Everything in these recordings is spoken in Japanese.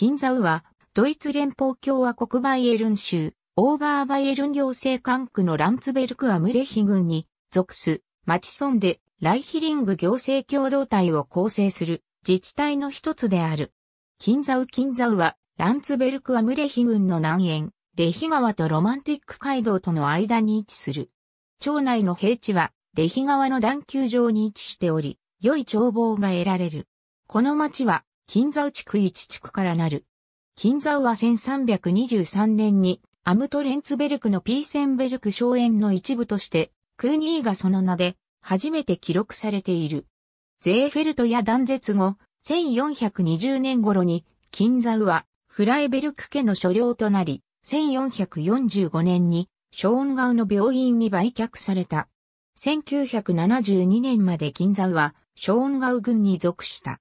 キンザウは、ドイツ連邦共和国バイエルン州、オーバーバイエルン行政管区のランツベルクアムレヒ郡に属す、マチソンでライヒリング行政共同体を構成する自治体の一つである。キンザウキンザウは、ランツベルクアムレヒ郡の南縁、レヒ川とロマンティック街道との間に位置する。町内の平地は、レヒ川の段丘上に位置しており、良い眺望が得られる。この町は、金沢地区一地区からなる。金沢は1323年にアムトレンツベルクのピーセンベルク荘園の一部として、クーニーがその名で初めて記録されている。ゼーフェルトや断絶後、1420年頃に金沢はフライベルク家の所領となり、1445年にショーンガウの病院に売却された。1972年まで金沢はショーンガウ軍に属した。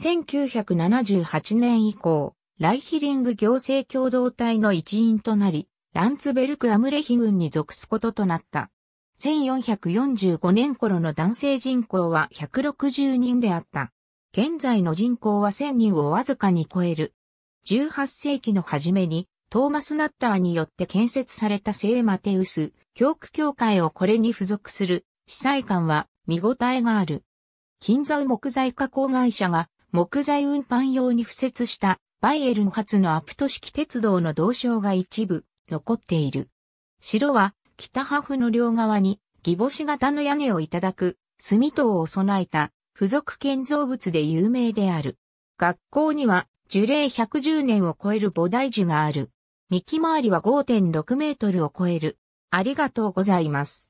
1978年以降、ライヒリング行政共同体の一員となり、ランツベルク・アムレヒ軍に属すこととなった。1445年頃の男性人口は160人であった。現在の人口は1000人をわずかに超える。18世紀の初めに、トーマス・ナッターによって建設された聖マテウス、教区教会をこれに付属する、司祭官は見応えがある。金材木材加工会社が木材運搬用に付設したバイエルン発のアプト式鉄道の銅章が一部残っている。城は北ハフの両側にギボシ型の屋根をいただく炭塔を備えた付属建造物で有名である。学校には樹齢110年を超える菩提樹がある。幹回りは5.6メートルを超える。ありがとうございます。